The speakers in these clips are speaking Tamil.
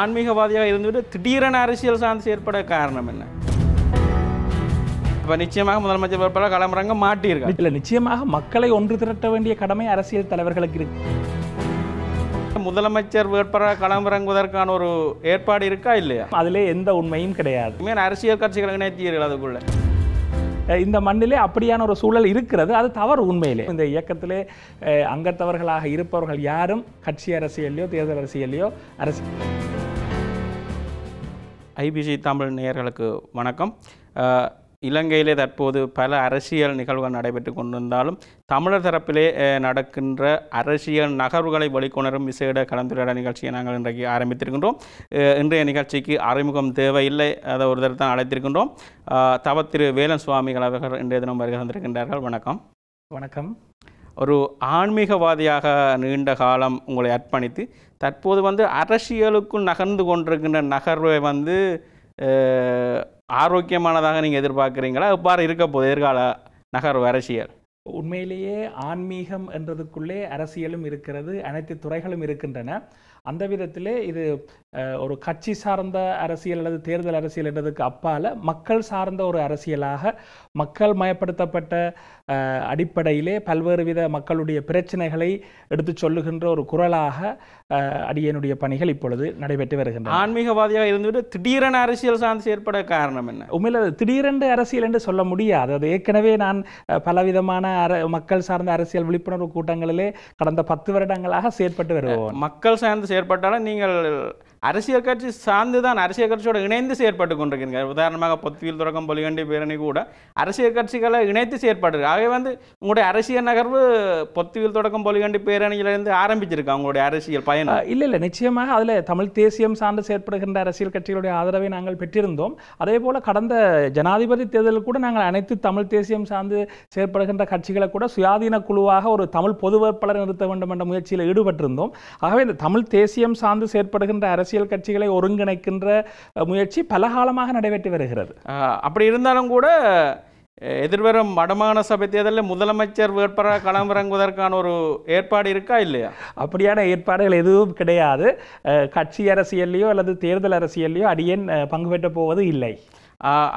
ஆன்மீகவாதியாக இருந்துவிட்டு திடீரென அரசியல் சார்ந்து ஏற்பட காரணம் என்ன இப்போ நிச்சயமாக முதலமைச்சர் வேட்பாளர் களமிறங்க மாட்டியிருக்காங்க இல்லை நிச்சயமாக மக்களை ஒன்று திரட்ட வேண்டிய கடமை அரசியல் தலைவர்களுக்கு இருக்கு முதலமைச்சர் வேட்பாளர் களமிறங்குவதற்கான ஒரு ஏற்பாடு இருக்கா இல்லையா அதிலே எந்த உண்மையும் கிடையாது அரசியல் கட்சிகள் இணைத்தீர்கள் அதுக்குள்ள இந்த மண்ணிலே அப்படியான ஒரு சூழல் இருக்கிறது அது தவறு உண்மையிலே இந்த இயக்கத்திலே அங்கத்தவர்களாக இருப்பவர்கள் யாரும் கட்சி அரசியலையோ தேர்தல் அரசியலையோ அரசியல் ஐபிசி தமிழ் நேயர்களுக்கு வணக்கம் இலங்கையிலே தற்போது பல அரசியல் நிகழ்வுகள் நடைபெற்று கொண்டிருந்தாலும் தமிழர் தரப்பிலே நடக்கின்ற அரசியல் நகர்வுகளை வழிகொணரும் விசேட கலந்துரையாடல் நிகழ்ச்சியை நாங்கள் இன்றைக்கு ஆரம்பித்திருக்கின்றோம் இன்றைய நிகழ்ச்சிக்கு அறிமுகம் தேவையில்லை அதை ஒரு தடவை தான் அழைத்திருக்கின்றோம் தவ திரு வேலன் சுவாமிகள் அவர்கள் இன்றைய தினம் வருகை வந்திருக்கின்றார்கள் வணக்கம் வணக்கம் ஒரு ஆன்மீகவாதியாக நீண்ட காலம் உங்களை அர்ப்பணித்து தற்போது வந்து அரசியலுக்கும் நகர்ந்து கொண்டிருக்கின்ற நகர்வை வந்து ஆரோக்கியமானதாக நீங்கள் எதிர்பார்க்குறீங்களா எவ்வாறு இருக்க போது எதிர்கால நகர்வு அரசியல் உண்மையிலேயே ஆன்மீகம் என்றதுக்குள்ளே அரசியலும் இருக்கிறது அனைத்து துறைகளும் இருக்கின்றன அந்த விதத்திலே இது ஒரு கட்சி சார்ந்த அரசியல் அல்லது தேர்தல் அரசியல் என்றதுக்கு அப்பால் மக்கள் சார்ந்த ஒரு அரசியலாக மக்கள் மயப்படுத்தப்பட்ட அடிப்படையிலே பல்வேறு வித மக்களுடைய பிரச்சனைகளை எடுத்து சொல்லுகின்ற ஒரு குரலாக அடியனுடைய பணிகள் இப்பொழுது நடைபெற்று வருகின்றன ஆன்மீகவாதியாக இருந்துவிட்டு திடீரென அரசியல் சார்ந்து ஏற்பட காரணம் என்ன உண்மையில் அது திடீரென்று அரசியல் என்று சொல்ல முடியாது அது ஏற்கனவே நான் பலவிதமான அர மக்கள் சார்ந்த அரசியல் விழிப்புணர்வு கூட்டங்களிலே கடந்த பத்து வருடங்களாக செயற்பட்டு வருவோம் மக்கள் சார்ந்து செயற்பட்டாலும் நீங்கள் அரசியல் கட்சி சார்ந்து தான் அரசியல் கட்சியோடு இணைந்து செயற்பட்டு கொண்டிருக்கின்றனர் உதாரணமாக பொத்தியில் தொடக்கம் பொலிகண்டி பேரணி கூட அரசியல் கட்சிகளை இணைத்து செயற்பட்டு ஆகவே வந்து உங்களுடைய அரசியல் நகர்வு பொத்தியில் தொடக்கம் பொலிகண்டி பேரணியிலிருந்து ஆரம்பிச்சிருக்கா அவங்களுடைய அரசியல் பயணம் இல்லை இல்லை நிச்சயமாக அதில் தமிழ் தேசியம் சார்ந்து செயற்படுகின்ற அரசியல் கட்சிகளுடைய ஆதரவை நாங்கள் பெற்றிருந்தோம் அதே போல் கடந்த ஜனாதிபதி தேர்தலில் கூட நாங்கள் அனைத்து தமிழ் தேசியம் சார்ந்து செயற்படுகின்ற கட்சிகளை கூட சுயாதீன குழுவாக ஒரு தமிழ் பொது வேட்பாளர் நிறுத்த வேண்டும் என்ற முயற்சியில் ஈடுபட்டிருந்தோம் ஆகவே இந்த தமிழ் தேசியம் சார்ந்து செயற்படுகின்ற அரசு அரசியல் கட்சிகளை ஒருங்கிணைக்கின்ற முயற்சி பலகாலமாக நடைபெற்று வருகிறது அப்படி இருந்தாலும் கூட எதிர்வரும் வடமாகாண சபை தேர்தலில் முதலமைச்சர் வேட்பாளராக களமிறங்குவதற்கான ஒரு ஏற்பாடு இருக்கா இல்லையா அப்படியான ஏற்பாடுகள் எதுவும் கிடையாது கட்சி அரசியல்லையோ அல்லது தேர்தல் அரசியல்லையோ அடியேன் பங்கு பெற்ற போவது இல்லை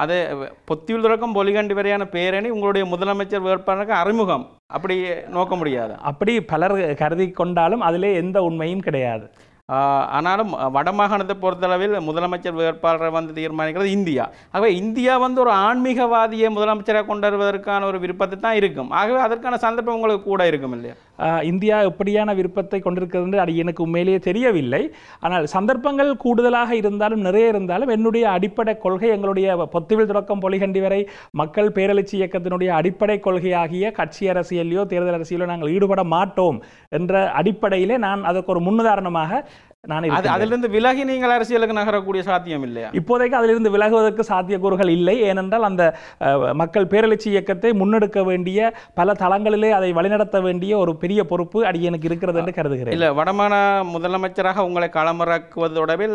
அதே பொத்தியுள் தொடக்கம் பொலிகண்டி வரையான பேரணி உங்களுடைய முதலமைச்சர் வேட்பாளருக்கு அறிமுகம் அப்படி நோக்க முடியாது அப்படி பலர் கருதி கொண்டாலும் அதிலே எந்த உண்மையும் கிடையாது ஆனாலும் வடமாகாணத்தை பொறுத்தளவில் முதலமைச்சர் வேட்பாளரை வந்து தீர்மானிக்கிறது இந்தியா ஆகவே இந்தியா வந்து ஒரு ஆன்மீகவாதியை முதலமைச்சராக கொண்டு வருவதற்கான ஒரு விருப்பத்தை தான் இருக்கும் ஆகவே அதற்கான சந்தர்ப்பம் உங்களுக்கு கூட இருக்கும் இல்லையா இந்தியா எப்படியான விருப்பத்தை கொண்டிருக்கிறது அது எனக்கு உண்மையிலேயே தெரியவில்லை ஆனால் சந்தர்ப்பங்கள் கூடுதலாக இருந்தாலும் நிறைய இருந்தாலும் என்னுடைய அடிப்படை கொள்கை எங்களுடைய பொத்துவில் தொடக்கம் பொலிகண்டி வரை மக்கள் பேரழிச்சி இயக்கத்தினுடைய அடிப்படை கொள்கையாகிய கட்சி அரசியலையோ தேர்தல் அரசியலோ நாங்கள் ஈடுபட மாட்டோம் என்ற அடிப்படையிலே நான் அதற்கு ஒரு முன்னுதாரணமாக நான் அதிலிருந்து விலகி நீங்கள் அரசியலுக்கு நகரக்கூடிய சாத்தியம் இல்லையா இப்போதைக்கு அதிலிருந்து விலகுவதற்கு சாத்தியக்கூறுகள் இல்லை ஏனென்றால் அந்த மக்கள் பேரழிச்சி இயக்கத்தை முன்னெடுக்க வேண்டிய பல தளங்களிலே அதை வழிநடத்த வேண்டிய ஒரு பெரிய பொறுப்பு அடி எனக்கு இருக்கிறது என்று கருதுகிறேன் இல்லை வடமான முதலமைச்சராக உங்களை களமிறக்குவது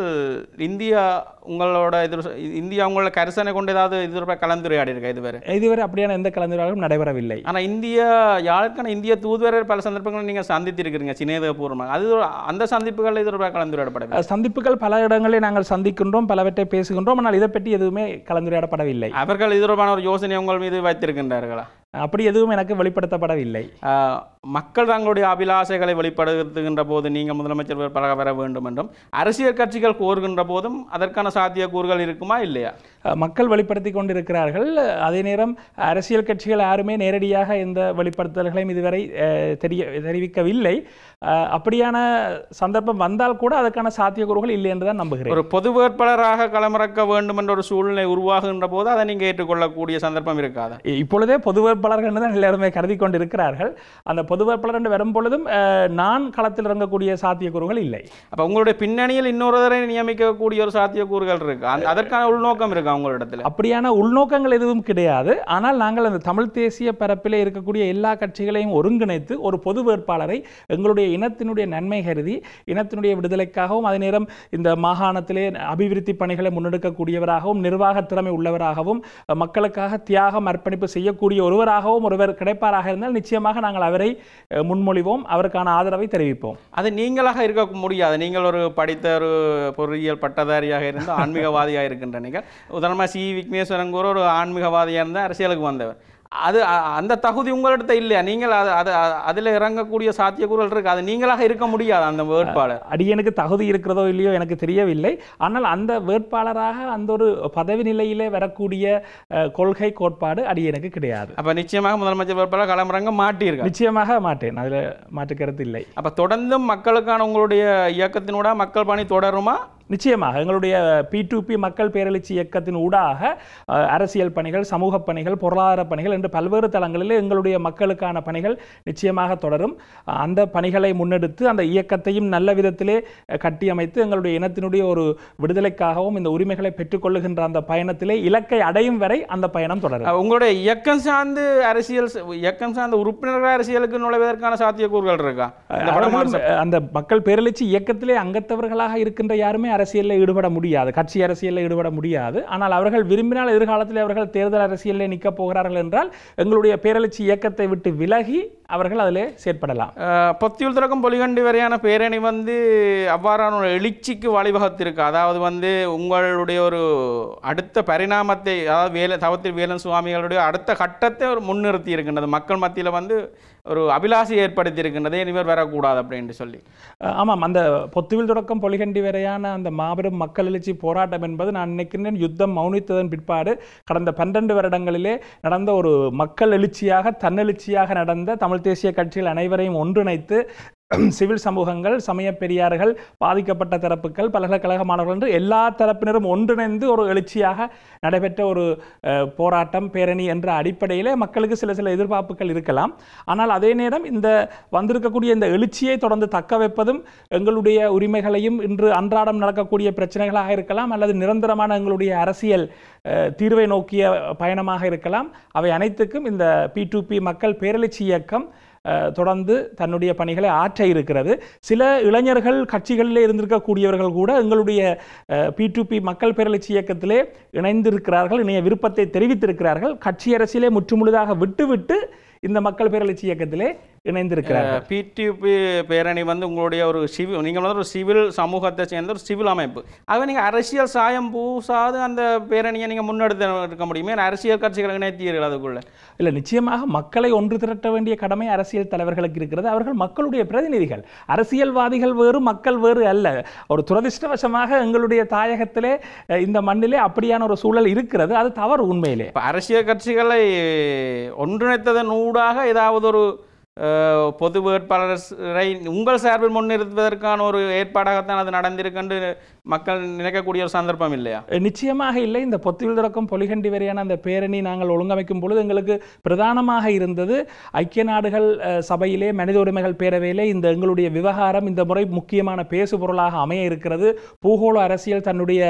இந்தியா உங்களோட எதிர் இந்தியா உங்களோட கரிசனை கொண்டு ஏதாவது இதுவரை கலந்துரையாடி இருக்கா இதுவரை இதுவரை அப்படியான எந்த கலந்துரையாடலும் நடைபெறவில்லை ஆனால் இந்தியா யாருக்கான இந்திய தூதுவரர் பல சந்தர்ப்பங்களை நீங்கள் சந்தித்திருக்கிறீங்க சிநேதபூர்வமாக அது அந்த சந்திப்புகளில் இதுவரை கலந்துரையாடப்படவில்லை சந்திப்புகள் பல இடங்களில் நாங்கள் சந்திக்கின்றோம் பலவற்றை பேசுகின்றோம் ஆனால் இதை பற்றி எதுவுமே கலந்துரையாடப்படவில்லை அவர்கள் இது தொடர்பான ஒரு யோசனை உங்கள் மீது வைத்திருக்கின்றார்களா அப்படி எதுவும் எனக்கு வெளிப்படுத்தப்படவில்லை மக்கள் தங்களுடைய அபிலாஷைகளை வெளிப்படுத்துகின்ற போது நீங்கள் முதலமைச்சர் பழக வர வேண்டும் என்றும் அரசியல் கட்சிகள் கோருகின்ற போதும் அதற்கான சாத்தியக்கூறுகள் இருக்குமா இல்லையா மக்கள் வெளிப்படுத்தி கொண்டிருக்கிறார்கள் அதே நேரம் அரசியல் கட்சிகள் யாருமே நேரடியாக எந்த வெளிப்படுத்தல்களையும் இதுவரை தெரிய தெரிவிக்கவில்லை அப்படியான சந்தர்ப்பம் வந்தால் கூட அதற்கான சாத்தியக்கூறுகள் இல்லை என்று தான் நம்புகிறேன் ஒரு பொது வேட்பாளராக களமிறக்க வேண்டும் என்ற ஒரு சூழ்நிலை உருவாகுகின்ற போது அதை நீங்கள் ஏற்றுக்கொள்ளக்கூடிய சந்தர்ப்பம் இருக்காது இப்பொழுதே பொது பொதுவேட்பாளர்கள் தான் எல்லாருமே கருதி கொண்டு இருக்கிறார்கள் அந்த வேட்பாளர் என்று வரும் பொழுதும் நான் களத்தில் இறங்கக்கூடிய சாத்தியக்கூறுகள் இல்லை அப்போ உங்களுடைய பின்னணியில் இன்னொருவரை நியமிக்கக்கூடிய ஒரு சாத்தியக்கூறுகள் இருக்கு அதற்கான உள்நோக்கம் இருக்கு அவங்களிடத்தில் அப்படியான உள்நோக்கங்கள் எதுவும் கிடையாது ஆனால் நாங்கள் அந்த தமிழ் தேசிய பரப்பிலே இருக்கக்கூடிய எல்லா கட்சிகளையும் ஒருங்கிணைத்து ஒரு பொது வேட்பாளரை எங்களுடைய இனத்தினுடைய நன்மை கருதி இனத்தினுடைய விடுதலைக்காகவும் அதே நேரம் இந்த மாகாணத்திலே அபிவிருத்தி பணிகளை முன்னெடுக்கக்கூடியவராகவும் நிர்வாக திறமை உள்ளவராகவும் மக்களுக்காக தியாகம் அர்ப்பணிப்பு செய்யக்கூடிய ஒருவர் தலைவராகவும் ஒருவர் கிடைப்பாராக இருந்தால் நிச்சயமாக நாங்கள் அவரை முன்மொழிவோம் அவருக்கான ஆதரவை தெரிவிப்போம் அது நீங்களாக இருக்க முடியாது நீங்கள் ஒரு படித்த ஒரு பொறியியல் பட்டதாரியாக இருந்து ஆன்மீகவாதியாக இருக்கின்ற நீங்கள் உதாரணமாக சி விக்னேஸ்வரன் கூட ஒரு ஆன்மீகவாதியாக இருந்தால் அரசியலுக்கு வந்தவர் அது அந்த தகுதி உங்களிடத்த இல்லையா நீங்கள் அது அது அதில் இறங்கக்கூடிய சாத்தியக்கூறுகள் இருக்குது அது நீங்களாக இருக்க முடியாது அந்த வேட்பாளர் அடியனுக்கு தகுதி இருக்கிறதோ இல்லையோ எனக்கு தெரியவில்லை ஆனால் அந்த வேட்பாளராக அந்த ஒரு பதவி நிலையிலே வரக்கூடிய கொள்கை கோட்பாடு அடியனுக்கு கிடையாது அப்போ நிச்சயமாக முதலமைச்சர் வேட்பாளர் களமிறங்க மாட்டியிருக்க நிச்சயமாக மாட்டேன் அதில் மாற்றுக்கிறது இல்லை அப்போ தொடர்ந்தும் மக்களுக்கான உங்களுடைய இயக்கத்தினோட மக்கள் பணி தொடருமா நிச்சயமாக எங்களுடைய பி மக்கள் பேரெழுச்சி இயக்கத்தின் ஊடாக அரசியல் பணிகள் சமூக பணிகள் பொருளாதார பணிகள் என்று பல்வேறு தளங்களில் எங்களுடைய மக்களுக்கான பணிகள் நிச்சயமாக தொடரும் அந்த பணிகளை முன்னெடுத்து அந்த இயக்கத்தையும் நல்ல விதத்திலே கட்டியமைத்து எங்களுடைய இனத்தினுடைய ஒரு விடுதலைக்காகவும் இந்த உரிமைகளை பெற்றுக்கொள்ளுகின்ற அந்த பயணத்திலே இலக்கை அடையும் வரை அந்த பயணம் தொடரும் உங்களுடைய இயக்கம் சார்ந்து அரசியல் இயக்கம் சார்ந்த உறுப்பினர்கள் அரசியலுக்கு நுழைவதற்கான சாத்தியக்கூறுகள் இருக்கா அந்த மக்கள் பேரெழுச்சி இயக்கத்திலே அங்கத்தவர்களாக இருக்கின்ற யாருமே அரசியலில் ஈடுபட முடியாது கட்சி அரசியலில் ஈடுபட முடியாது ஆனால் அவர்கள் விரும்பினால் எதிர்காலத்தில் அவர்கள் தேர்தல் அரசியலில் நிற்கப் போகிறார்கள் என்றால் எங்களுடைய பேரழிச்சி இயக்கத்தை விட்டு விலகி அவர்கள் அதில் செயற்படலாம் பொத்தியூல் தொடக்கம் பொலிகண்டி வரையான பேரணி வந்து அவ்வாறான ஒரு எழுச்சிக்கு வழிவகுத்திருக்கு அதாவது வந்து உங்களுடைய ஒரு அடுத்த பரிணாமத்தை அதாவது வேல தவத்தில் வேலன் சுவாமிகளுடைய அடுத்த கட்டத்தை ஒரு முன்னிறுத்தி இருக்கின்றது மக்கள் மத்தியில் வந்து ஒரு அபிலாசி ஏற்படுத்தி இருக்கின்றதே இனிமேல் வரக்கூடாது அப்படின்ட்டு சொல்லி ஆமாம் அந்த பொத்துவில் தொடக்கம் பொலிகண்டி வரையான அந்த மாபெரும் மக்கள் எழுச்சி போராட்டம் என்பது நான் நினைக்கின்றேன் யுத்தம் மௌனித்ததன் பிற்பாடு கடந்த பன்னெண்டு வருடங்களிலே நடந்த ஒரு மக்கள் எழுச்சியாக தன்னெழுச்சியாக நடந்த தமிழ் தமிழ் தேசிய கட்சிகள் அனைவரையும் ஒன்றிணைத்து சிவில் சமூகங்கள் சமய பெரியார்கள் பாதிக்கப்பட்ட தரப்புகள் பல்கலைக்கழக மாணவர்கள் என்று எல்லா தரப்பினரும் ஒன்றிணைந்து ஒரு எழுச்சியாக நடைபெற்ற ஒரு போராட்டம் பேரணி என்ற அடிப்படையிலே மக்களுக்கு சில சில எதிர்பார்ப்புகள் இருக்கலாம் ஆனால் அதே நேரம் இந்த வந்திருக்கக்கூடிய இந்த எழுச்சியை தொடர்ந்து தக்க வைப்பதும் எங்களுடைய உரிமைகளையும் இன்று அன்றாடம் நடக்கக்கூடிய பிரச்சனைகளாக இருக்கலாம் அல்லது நிரந்தரமான எங்களுடைய அரசியல் தீர்வை நோக்கிய பயணமாக இருக்கலாம் அவை அனைத்துக்கும் இந்த பி மக்கள் பேரெழுச்சி இயக்கம் தொடர்ந்து தன்னுடைய பணிகளை ஆற்ற இருக்கிறது சில இளைஞர்கள் கட்சிகளிலே இருந்திருக்கக்கூடியவர்கள் கூட எங்களுடைய பி டு பி மக்கள் பேரளிச்சி இயக்கத்திலே இணைந்திருக்கிறார்கள் இணைய விருப்பத்தை தெரிவித்திருக்கிறார்கள் கட்சி அரசியலே முற்றுமுழுதாக விட்டுவிட்டு இந்த மக்கள் பேரளிச்சி இயக்கத்திலே இணைந்திருக்கிறார் பிடிபி பேரணி வந்து உங்களுடைய ஒரு சிவில் நீங்கள் வந்து ஒரு சிவில் சமூகத்தை சேர்ந்த ஒரு சிவில் அமைப்பு ஆகவே நீங்கள் அரசியல் சாயம் பூசாது அந்த பேரணியை நீங்கள் முன்னெடுத்து இருக்க முடியுமே அரசியல் கட்சிகளை இணைத்தீர்கள் அதுக்குள்ள இல்லை நிச்சயமாக மக்களை ஒன்று திரட்ட வேண்டிய கடமை அரசியல் தலைவர்களுக்கு இருக்கிறது அவர்கள் மக்களுடைய பிரதிநிதிகள் அரசியல்வாதிகள் வேறு மக்கள் வேறு அல்ல ஒரு துரதிருஷ்டவசமாக எங்களுடைய தாயகத்திலே இந்த மண்ணிலே அப்படியான ஒரு சூழல் இருக்கிறது அது தவறு உண்மையிலே அரசியல் கட்சிகளை ஒன்றிணைத்ததன் ஊடாக ஏதாவது ஒரு பொது வேட்பாளரை உங்கள் சார்பில் முன்னிறுத்துவதற்கான ஒரு ஏற்பாடாகத்தான் அது நடந்திருக்கென்று மக்கள் நினைக்கக்கூடிய ஒரு சந்தர்ப்பம் இல்லையா நிச்சயமாக இல்லை இந்த பொத்துவில் தொடக்கம் பொலிகண்டி வரையான அந்த பேரணி நாங்கள் ஒழுங்கமைக்கும் பொழுது எங்களுக்கு பிரதானமாக இருந்தது ஐக்கிய நாடுகள் சபையிலே மனித உரிமைகள் பேரவையிலே இந்த எங்களுடைய விவகாரம் இந்த முறை முக்கியமான பேசு பொருளாக அமைய இருக்கிறது பூகோள அரசியல் தன்னுடைய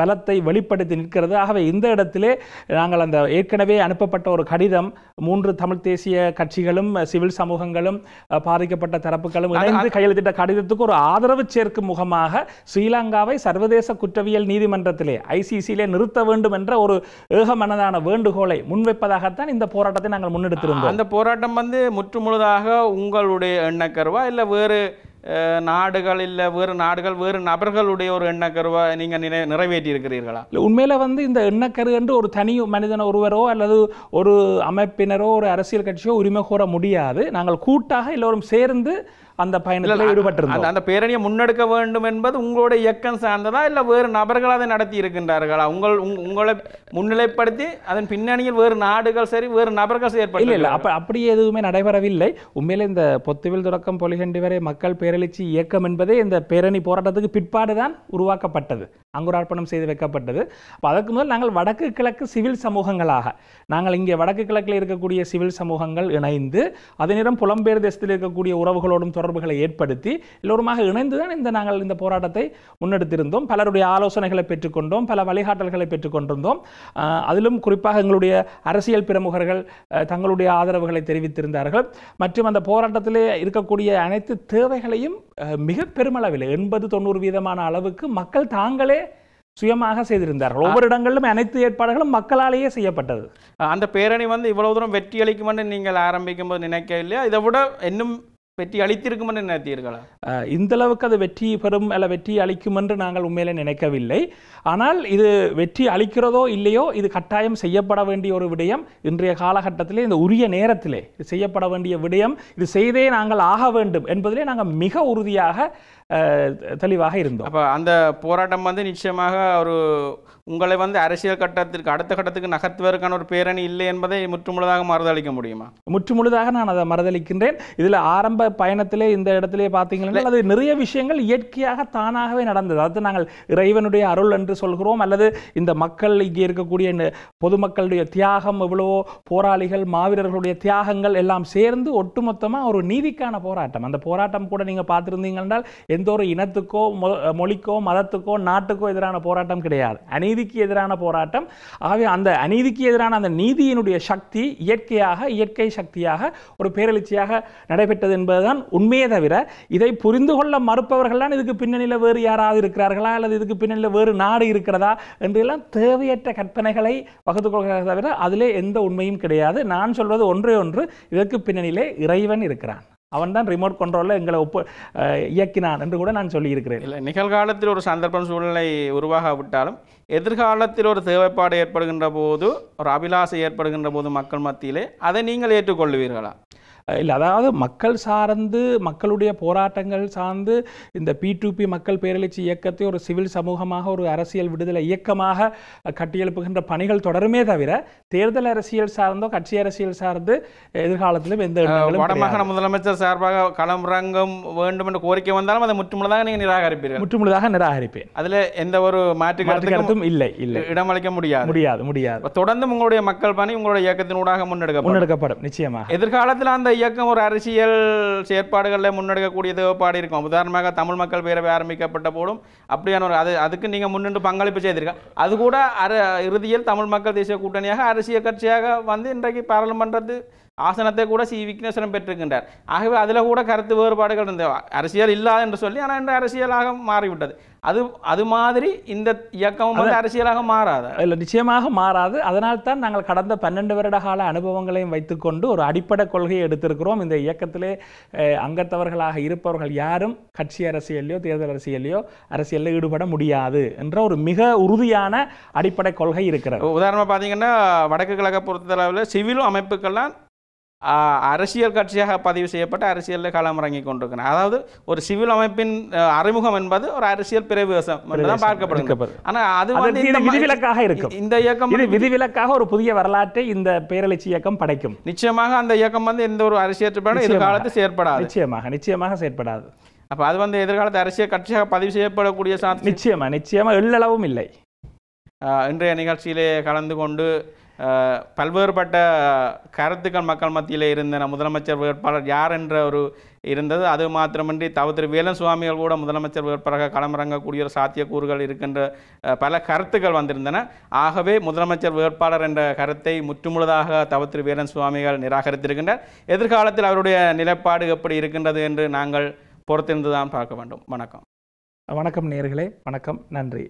பலத்தை வெளிப்படுத்தி நிற்கிறது ஆகவே இந்த இடத்திலே நாங்கள் அந்த ஏற்கனவே அனுப்பப்பட்ட ஒரு கடிதம் மூன்று தமிழ் தேசிய கட்சிகளும் சிவில் சமூகங்களும் பாதிக்கப்பட்ட தரப்புகளும் இணைந்து கையெழுத்திட்ட கடிதத்துக்கு ஒரு ஆதரவு சேர்க்கும் முகமாக ஸ்ரீலங்காவை சர்வதேச குற்றவியல் நீதிமன்றத்திலே ஐசிசியிலே நிறுத்த வேண்டும் என்ற ஒரு ஏகமனதான வேண்டுகோளை முன்வைப்பதாகத்தான் இந்த போராட்டத்தை நாங்கள் முன்னெடுத்திருந்தோம் அந்த போராட்டம் வந்து முற்றுமுழுதாக உங்களுடைய எண்ணக்கருவா இல்லை வேறு நாடுகள் இல்லை வேறு நாடுகள் வேறு நபர்களுடைய ஒரு எண்ணக்கருவை நீங்கள் நிறை நிறைவேற்றி இருக்கிறீர்களா இல்லை உண்மையில் வந்து இந்த எண்ணக்கரு என்று ஒரு தனி மனிதன் ஒருவரோ அல்லது ஒரு அமைப்பினரோ ஒரு அரசியல் கட்சியோ உரிமை கோர முடியாது நாங்கள் கூட்டாக எல்லோரும் சேர்ந்து அந்த பயணத்தில் ஈடுபட்டிருந்தார் அந்த பேரணியை முன்னெடுக்க வேண்டும் என்பது உங்களுடைய இயக்கம் சார்ந்ததா இல்லை வேறு நபர்கள் அதை நடத்தி இருக்கின்றார்களா உங்கள் உங்களை முன்னிலைப்படுத்தி அதன் பின்னணியில் வேறு நாடுகள் சரி வேறு நபர்கள் செயற்பட இல்லை இல்லை அப்போ அப்படி எதுவுமே நடைபெறவில்லை உண்மையிலே இந்த பொத்துவில் தொடக்கம் பொலிகண்டி வரை மக்கள் பேரழிச்சி இயக்கம் என்பதே இந்த பேரணி போராட்டத்துக்கு பிற்பாடு தான் உருவாக்கப்பட்டது அங்குரார்ப்பணம் செய்து வைக்கப்பட்டது அப்போ அதற்கு முதல் நாங்கள் வடக்கு கிழக்கு சிவில் சமூகங்களாக நாங்கள் இங்கே வடக்கு கிழக்கில் இருக்கக்கூடிய சிவில் சமூகங்கள் இணைந்து அதே நேரம் புலம்பெயர் தேசத்தில் இருக்கக்கூடிய உறவுகளோடும் தொடர்பு தொடர்புகளை ஏற்படுத்தி எல்லோருமாக இணைந்து தான் இந்த நாங்கள் இந்த போராட்டத்தை முன்னெடுத்திருந்தோம் பலருடைய ஆலோசனைகளை பெற்றுக்கொண்டோம் பல வழிகாட்டல்களை பெற்றுக்கொண்டிருந்தோம் அதிலும் குறிப்பாக எங்களுடைய அரசியல் பிரமுகர்கள் தங்களுடைய ஆதரவுகளை தெரிவித்திருந்தார்கள் மற்றும் அந்த போராட்டத்திலே இருக்கக்கூடிய அனைத்து தேவைகளையும் மிக பெருமளவில் எண்பது தொண்ணூறு வீதமான அளவுக்கு மக்கள் தாங்களே சுயமாக செய்திருந்தார்கள் ஒவ்வொரு இடங்களிலும் அனைத்து ஏற்பாடுகளும் மக்களாலேயே செய்யப்பட்டது அந்த பேரணி வந்து இவ்வளவு தூரம் வெற்றி அளிக்கும் என்று நீங்கள் ஆரம்பிக்கும் போது நினைக்க இல்லையா இதை விட இன்னும் வெற்றி அளித்திருக்கும் என்று நினைத்தீர்களா இந்த அளவுக்கு அது வெற்றி பெறும் அல்ல வெற்றி அளிக்கும் என்று நாங்கள் உண்மையிலே நினைக்கவில்லை ஆனால் இது வெற்றி அளிக்கிறதோ இல்லையோ இது கட்டாயம் செய்யப்பட வேண்டிய ஒரு விடயம் இன்றைய காலகட்டத்திலே இந்த உரிய நேரத்திலே செய்யப்பட வேண்டிய விடயம் இது செய்தே நாங்கள் ஆக வேண்டும் என்பதிலே நாங்கள் மிக உறுதியாக தெளிவாக இருந்தோம் அப்போ அந்த போராட்டம் வந்து நிச்சயமாக ஒரு உங்களை வந்து அரசியல் கட்டத்திற்கு அடுத்த கட்டத்துக்கு நகர்த்துவதற்கான ஒரு பேரணி இல்லை என்பதை முற்றுமுழுதாக மறுதளிக்க முடியுமா முற்றுமுழுதாக நான் அதை மறுதளிக்கின்றேன் இதில் ஆரம்ப பயணத்திலே இந்த இடத்திலே பார்த்தீங்கன்னா அது நிறைய விஷயங்கள் இயற்கையாக தானாகவே நடந்தது அது நாங்கள் இறைவனுடைய அருள் என்று சொல்கிறோம் அல்லது இந்த மக்கள் இங்கே இருக்கக்கூடிய பொதுமக்களுடைய தியாகம் எவ்வளவோ போராளிகள் மாவீரர்களுடைய தியாகங்கள் எல்லாம் சேர்ந்து ஒட்டுமொத்தமாக ஒரு நீதிக்கான போராட்டம் அந்த போராட்டம் கூட நீங்கள் பார்த்துருந்தீங்க என்றால் எந்த ஒரு இனத்துக்கோ மொழிக்கோ மதத்துக்கோ நாட்டுக்கோ எதிரான போராட்டம் கிடையாது அநீதி அநீதிக்கு எதிரான போராட்டம் ஆகவே அந்த அநீதிக்கு எதிரான அந்த நீதியினுடைய சக்தி இயற்கையாக இயற்கை சக்தியாக ஒரு பேரெழுச்சியாக நடைபெற்றது என்பதுதான் உண்மையே தவிர இதை புரிந்து கொள்ள மறுப்பவர்கள் தான் இதுக்கு பின்னணியில் வேறு யாராவது இருக்கிறார்களா அல்லது இதுக்கு பின்னணியில் வேறு நாடு இருக்கிறதா என்றெல்லாம் தேவையற்ற கற்பனைகளை வகுத்துக் கொள்கிறார்கள் தவிர அதிலே எந்த உண்மையும் கிடையாது நான் சொல்வது ஒன்றே ஒன்று இதற்கு பின்னணியிலே இறைவன் இருக்கிறான் அவன் தான் ரிமோட் கண்ட்ரோலில் எங்களை ஒப்பு இயக்கினான் என்று கூட நான் சொல்லியிருக்கிறேன் இல்லை நிகழ்காலத்தில் ஒரு சந்தர்ப்பம் சூழ்நிலை உருவாகாவிட்டாலும் எதிர்காலத்தில் ஒரு தேவைப்பாடு ஏற்படுகின்ற போது ஒரு அபிலாசை ஏற்படுகின்ற போது மக்கள் மத்தியிலே அதை நீங்கள் ஏற்றுக்கொள்வீர்களா இல்லை அதாவது மக்கள் சார்ந்து மக்களுடைய போராட்டங்கள் சார்ந்து இந்த பி பிடிபி மக்கள் பேரழிச்சி இயக்கத்தை ஒரு சிவில் சமூகமாக ஒரு அரசியல் விடுதலை இயக்கமாக கட்டியெழுப்புகின்ற பணிகள் தொடருமே தவிர தேர்தல் அரசியல் சார்ந்தோ கட்சி அரசியல் சார்ந்து எதிர்காலத்திலும் எந்த வடமாகாண முதலமைச்சர் சார்பாக களமிறங்கும் வேண்டும் என்ற கோரிக்கை வந்தாலும் அதை முற்றுமுழுதாக நீங்கள் நிராகரிப்பீர்கள் முற்றுமுழுதாக நிராகரிப்பேன் அதில் எந்த ஒரு மாற்று கருத்தும் இல்லை இல்லை இடமளிக்க முடியாது முடியாது முடியாது தொடர்ந்து உங்களுடைய மக்கள் பணி உங்களுடைய இயக்கத்தினூடாக முன்னெடுக்க முன்னெடுக்கப்படும் நிச்சயமாக எதிர்காலத்தில் அந்த இயக்கம் ஒரு அரசியல் செயற்பாடுகளில் முன்னெடுக்கக்கூடிய தேவைப்பாடு இருக்கும் உதாரணமாக தமிழ் மக்கள் பேரவை ஆரம்பிக்கப்பட்ட போதும் அப்படியான ஒரு அது அதுக்கு நீங்கள் முன்னின்று பங்களிப்பு செய்திருக்க அது கூட அர இறுதியில் தமிழ் மக்கள் தேசிய கூட்டணியாக அரசியல் கட்சியாக வந்து இன்றைக்கு பாராளுமன்றத்து ஆசனத்தை கூட சி விக்னேஸ்வரன் பெற்றிருக்கின்றார் ஆகவே அதில் கூட கருத்து வேறுபாடுகள் இருந்த அரசியல் இல்லாத என்று சொல்லி ஆனால் இன்று அரசியலாக மாறிவிட்டது அது அது மாதிரி இந்த இயக்கமும் வந்து அரசியலாக மாறாது இல்லை நிச்சயமாக மாறாது அதனால் தான் நாங்கள் கடந்த பன்னெண்டு வருட கால அனுபவங்களையும் வைத்துக்கொண்டு ஒரு அடிப்படை கொள்கையை எடுத்திருக்கிறோம் இந்த இயக்கத்திலே அங்கத்தவர்களாக இருப்பவர்கள் யாரும் கட்சி அரசியலையோ தேர்தல் அரசியலையோ அரசியலில் ஈடுபட முடியாது என்ற ஒரு மிக உறுதியான அடிப்படை கொள்கை இருக்கிறது உதாரணமாக பார்த்தீங்கன்னா வடக்கு கழக பொறுத்தளவில் சிவிலும் அமைப்புக்கள்லாம் அரசியல் கட்சியாக பதிவு செய்யப்பட்ட அரசியலில் களமிறங்கி கொண்டிருக்கிறார் அதாவது ஒரு சிவில் அமைப்பின் அறிமுகம் என்பது ஒரு அரசியல் பிரவேசம் தான் ஆனால் அது வந்து இந்த விதிவிலக்காக இருக்கும் இந்த இயக்கம் விதிவிலக்காக ஒரு புதிய வரலாற்றை இந்த பேரழிச்சி இயக்கம் படைக்கும் நிச்சயமாக அந்த இயக்கம் வந்து எந்த ஒரு அரசியல் எதிர்காலத்தில் செயற்படாது நிச்சயமாக நிச்சயமாக செயற்படாது அப்போ அது வந்து எதிர்காலத்து அரசியல் கட்சியாக பதிவு செய்யப்படக்கூடிய நிச்சயமா நிச்சயமா எள்ளளவும் இல்லை இன்றைய நிகழ்ச்சியிலே கலந்து கொண்டு பல்வேறுபட்ட கருத்துக்கள் மக்கள் மத்தியில் இருந்த முதலமைச்சர் வேட்பாளர் யார் என்ற ஒரு இருந்தது அது மாத்திரமின்றி தவ திரு வேலன் சுவாமிகள் கூட முதலமைச்சர் வேட்பாளராக களமிறங்கக்கூடிய ஒரு சாத்தியக்கூறுகள் இருக்கின்ற பல கருத்துக்கள் வந்திருந்தன ஆகவே முதலமைச்சர் வேட்பாளர் என்ற கருத்தை முற்றுமுழுதாக தவ திரு வேலன் சுவாமிகள் நிராகரித்திருக்கின்றனர் எதிர்காலத்தில் அவருடைய நிலைப்பாடு எப்படி இருக்கின்றது என்று நாங்கள் பொறுத்திருந்துதான் பார்க்க வேண்டும் வணக்கம் வணக்கம் நேர்களே வணக்கம் நன்றி